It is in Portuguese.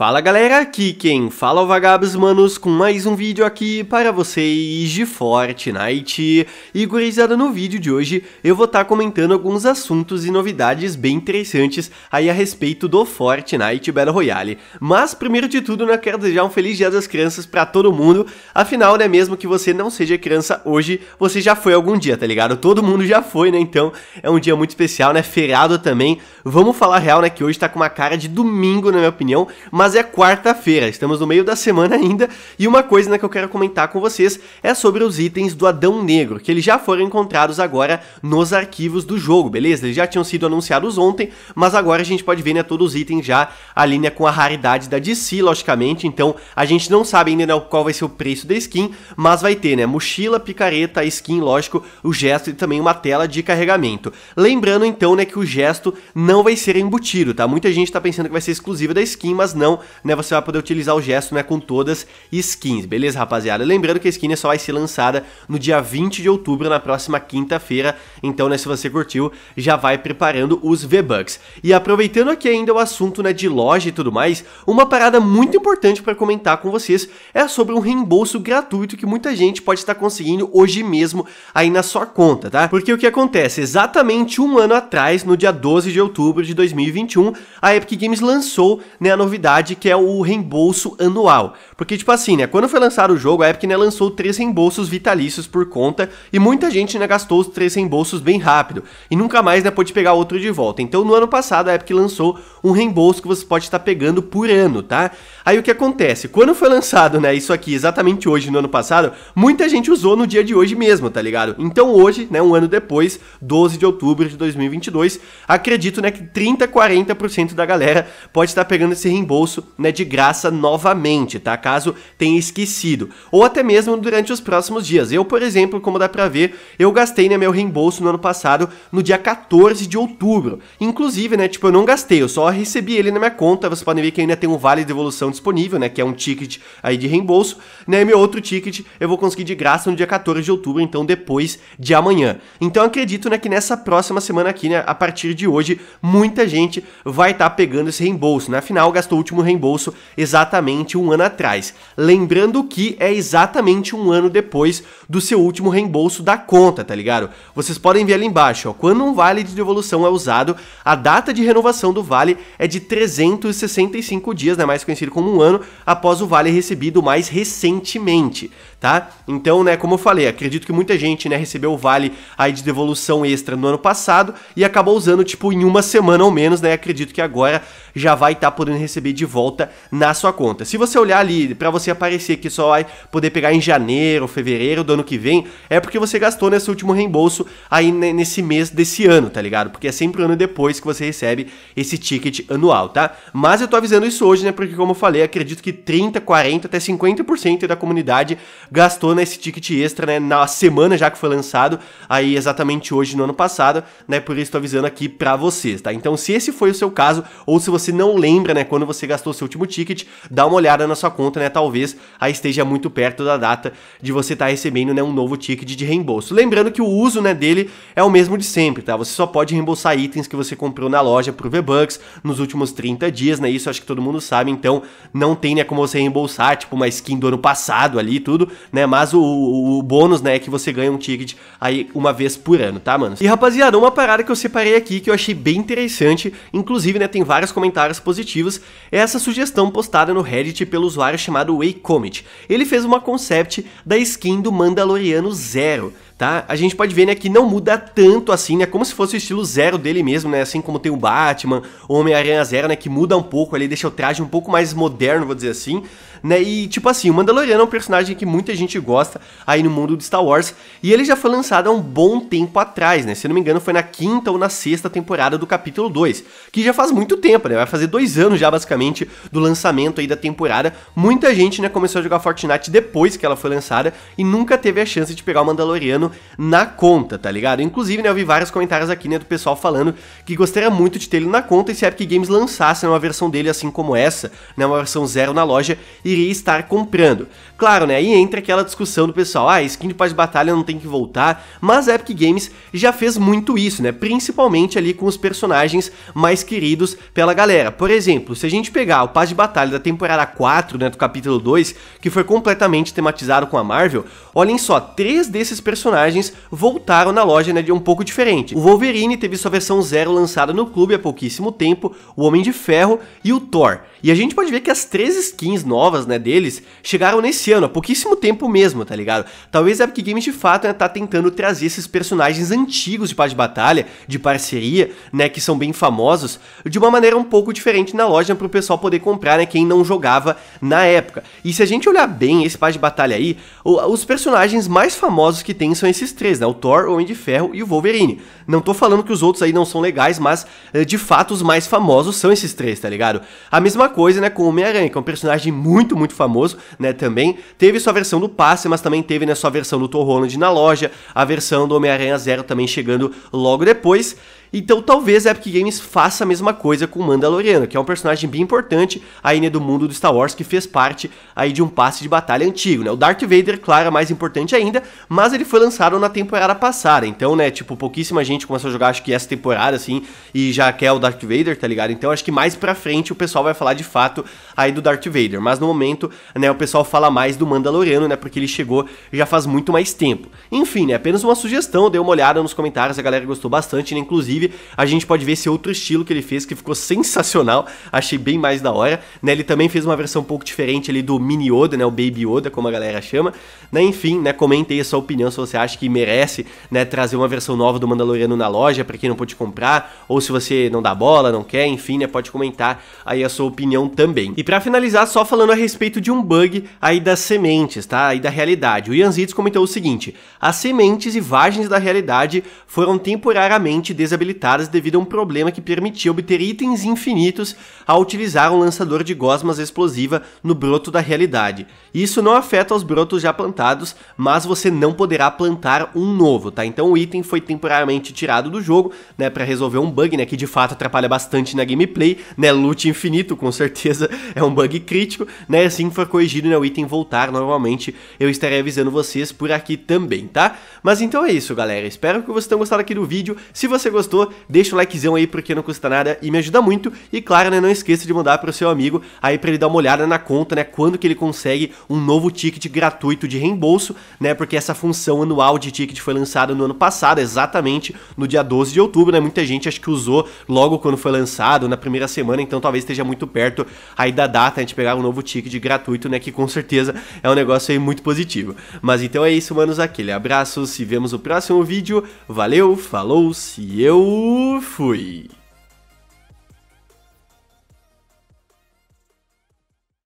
Fala galera, aqui quem fala é o Vagabos Manos com mais um vídeo aqui para vocês de Fortnite. E gurizada, no vídeo de hoje eu vou estar tá comentando alguns assuntos e novidades bem interessantes aí a respeito do Fortnite Battle Royale. Mas primeiro de tudo, né, quero desejar um feliz dia das crianças para todo mundo. Afinal, né, mesmo que você não seja criança hoje, você já foi algum dia, tá ligado? Todo mundo já foi, né, então é um dia muito especial, né, feriado também. Vamos falar real, né, que hoje tá com uma cara de domingo, na minha opinião, mas quase é quarta-feira, estamos no meio da semana ainda, e uma coisa né, que eu quero comentar com vocês é sobre os itens do Adão Negro, que eles já foram encontrados agora nos arquivos do jogo, beleza? Eles já tinham sido anunciados ontem, mas agora a gente pode ver né, todos os itens já ali né, com a raridade da DC, logicamente, então a gente não sabe ainda né, qual vai ser o preço da skin, mas vai ter né, mochila, picareta, skin, lógico, o gesto e também uma tela de carregamento. Lembrando então né, que o gesto não vai ser embutido, tá? Muita gente tá pensando que vai ser exclusiva da skin, mas não, né, você vai poder utilizar o gesto né, com todas skins, beleza, rapaziada? Lembrando que a skin só vai ser lançada no dia 20 de outubro, na próxima quinta-feira, então né, se você curtiu, já vai preparando os V-Bucks. E aproveitando aqui ainda o assunto né, de loja e tudo mais, uma parada muito importante para comentar com vocês é sobre um reembolso gratuito que muita gente pode estar conseguindo hoje mesmo aí na sua conta, tá? Porque o que acontece? Exatamente um ano atrás, no dia 12 de outubro de 2021, a Epic Games lançou né, a novidade que é o reembolso anual. Porque, tipo assim, né? Quando foi lançado o jogo, a Epic né, lançou três reembolsos vitalícios por conta e muita gente né, gastou os três reembolsos bem rápido e nunca mais né, pôde pegar outro de volta. Então, no ano passado, a Epic lançou um reembolso que você pode estar pegando por ano, tá? Aí o que acontece? Quando foi lançado né, isso aqui exatamente hoje, no ano passado, muita gente usou no dia de hoje mesmo, tá ligado? Então, hoje, né, um ano depois, 12 de outubro de 2022, acredito né, que 30, 40% da galera pode estar pegando esse reembolso reembolso né, de graça novamente, tá? Caso tenha esquecido. Ou até mesmo durante os próximos dias. Eu, por exemplo, como dá pra ver, eu gastei né, meu reembolso no ano passado, no dia 14 de outubro. Inclusive, né, tipo, eu não gastei, eu só recebi ele na minha conta. Vocês podem ver que ainda tem um vale de devolução disponível, né? Que é um ticket aí de reembolso. Né, e meu outro ticket eu vou conseguir de graça no dia 14 de outubro, então depois de amanhã. Então acredito né, que nessa próxima semana aqui, né, a partir de hoje, muita gente vai estar tá pegando esse reembolso. Né? Afinal, gastou o último último reembolso exatamente um ano atrás. Lembrando que é exatamente um ano depois do seu último reembolso da conta, tá ligado? Vocês podem ver ali embaixo, ó, quando um vale de devolução é usado, a data de renovação do vale é de 365 dias, né, mais conhecido como um ano, após o vale recebido mais recentemente, tá? Então, né, como eu falei, acredito que muita gente, né, recebeu o vale aí de devolução extra no ano passado e acabou usando, tipo, em uma semana ou menos, né, acredito que agora já vai estar tá podendo receber de volta na sua conta. Se você olhar ali, para você aparecer que só vai poder pegar em janeiro, fevereiro do ano que vem, é porque você gastou nesse último reembolso aí nesse mês desse ano, tá ligado? Porque é sempre um ano depois que você recebe esse ticket anual, tá? Mas eu tô avisando isso hoje, né? Porque como eu falei, acredito que 30, 40, até 50% da comunidade gastou nesse ticket extra, né? Na semana já que foi lançado, aí exatamente hoje no ano passado, né? Por isso tô avisando aqui pra vocês, tá? Então se esse foi o seu caso, ou se você não lembra, né? Quando você gastou gastou seu último ticket, dá uma olhada na sua conta, né? Talvez aí esteja muito perto da data de você estar tá recebendo né, um novo ticket de reembolso. Lembrando que o uso né, dele é o mesmo de sempre, tá? Você só pode reembolsar itens que você comprou na loja pro V-Bucks nos últimos 30 dias, né? Isso acho que todo mundo sabe, então não tem né, como você reembolsar, tipo, uma skin do ano passado ali e tudo, né? Mas o, o, o bônus, né, é que você ganha um ticket aí uma vez por ano, tá, mano? E rapaziada, uma parada que eu separei aqui que eu achei bem interessante, inclusive, né, tem vários comentários positivos, é a essa sugestão postada no Reddit pelo usuário chamado WayComet. Ele fez uma concept da skin do Mandaloriano Zero, tá? A gente pode ver, né, que não muda tanto assim, né, como se fosse o estilo zero dele mesmo, né, assim como tem o Batman, Homem-Aranha Zero, né, que muda um pouco ali, deixa o traje um pouco mais moderno, vou dizer assim, né, e tipo assim, o Mandaloriano é um personagem que muita gente gosta aí no mundo de Star Wars, e ele já foi lançado há um bom tempo atrás, né, se não me engano foi na quinta ou na sexta temporada do capítulo 2, que já faz muito tempo, né, vai fazer dois anos já basicamente do lançamento aí da temporada, muita gente, né, começou a jogar Fortnite depois que ela foi lançada e nunca teve a chance de pegar o Mandaloriano na conta, tá ligado? Inclusive, né, eu vi vários comentários aqui, né, do pessoal falando que gostaria muito de ter ele na conta e se a Epic Games lançasse uma versão dele assim como essa, né, uma versão zero na loja, iria estar comprando. Claro, né, aí entra aquela discussão do pessoal, ah, skin de pós de batalha não tem que voltar, mas a Epic Games já fez muito isso, né, principalmente ali com os personagens mais queridos pela galera. Por exemplo, se a gente pegar o paz de batalha da temporada 4, né, do capítulo 2, que foi completamente tematizado com a Marvel, olhem só, três desses personagens personagens voltaram na loja né, de um pouco diferente. O Wolverine teve sua versão zero lançada no clube há pouquíssimo tempo, o Homem de Ferro e o Thor. E a gente pode ver que as três skins novas né, deles chegaram nesse ano, há pouquíssimo tempo mesmo, tá ligado? Talvez a Epic Games de fato né, tá tentando trazer esses personagens antigos de par de batalha, de parceria, né, que são bem famosos, de uma maneira um pouco diferente na loja para o pessoal poder comprar, né, quem não jogava na época. E se a gente olhar bem esse par de batalha aí, os personagens mais famosos que tem são esses três, né? O Thor, o Homem de Ferro e o Wolverine. Não tô falando que os outros aí não são legais, mas eh, de fato os mais famosos são esses três, tá ligado? A mesma coisa, né, com o Homem-Aranha, que é um personagem muito, muito famoso, né, também. Teve sua versão do passe, mas também teve, né, sua versão do Thor Holland na loja, a versão do Homem-Aranha Zero também chegando logo depois. Então talvez a Epic Games faça a mesma coisa com Mandaloriano, que é um personagem bem importante aí né, do mundo do Star Wars que fez parte aí de um passe de batalha antigo, né? O Darth Vader, claro, é mais importante ainda, mas ele foi lançado na temporada passada, então, né, tipo, pouquíssima gente começou a jogar acho que essa temporada assim e já quer o Darth Vader, tá ligado? Então acho que mais para frente o pessoal vai falar de fato aí do Darth Vader, mas no momento, né, o pessoal fala mais do Mandaloriano, né, porque ele chegou já faz muito mais tempo. Enfim, né, apenas uma sugestão, dei uma olhada nos comentários, a galera gostou bastante, né, inclusive Inclusive, a gente pode ver esse outro estilo que ele fez, que ficou sensacional. Achei bem mais da hora. Né? Ele também fez uma versão um pouco diferente ali do Mini Oda, né? O Baby Oda, como a galera chama. Né? Enfim, né? Comente aí a sua opinião se você acha que merece né? trazer uma versão nova do Mandaloriano na loja para quem não pôde comprar. Ou se você não dá bola, não quer, enfim, né? Pode comentar aí a sua opinião também. E para finalizar, só falando a respeito de um bug aí das sementes, tá? Aí da realidade. O Ianzitos comentou o seguinte: as sementes e vagens da realidade foram temporariamente desabilitadas devido a um problema que permitia obter itens infinitos ao utilizar um lançador de gosmas explosiva no broto da realidade. Isso não afeta os brotos já plantados, mas você não poderá plantar um novo, tá? Então o item foi temporariamente tirado do jogo, né, para resolver um bug, né, que de fato atrapalha bastante na gameplay, né, loot infinito com certeza é um bug crítico, né, assim for corrigido, né, o item voltar normalmente, eu estarei avisando vocês por aqui também, tá? Mas então é isso, galera, espero que vocês tenham gostado aqui do vídeo, se você gostou, gostou, deixa o likezão aí porque não custa nada e me ajuda muito. E claro, né, não esqueça de mandar para o seu amigo aí para ele dar uma olhada na conta, né, quando que ele consegue um novo ticket gratuito de reembolso, né, porque essa função anual de ticket foi lançada no ano passado, exatamente no dia 12 de outubro, né, muita gente acho que usou logo quando foi lançado, na primeira semana, então talvez esteja muito perto aí da data, a gente pegar um novo ticket gratuito, né, que com certeza é um negócio aí muito positivo. Mas então é isso, manos, aquele abraço, se vemos no próximo vídeo, valeu, falou, se eu fui.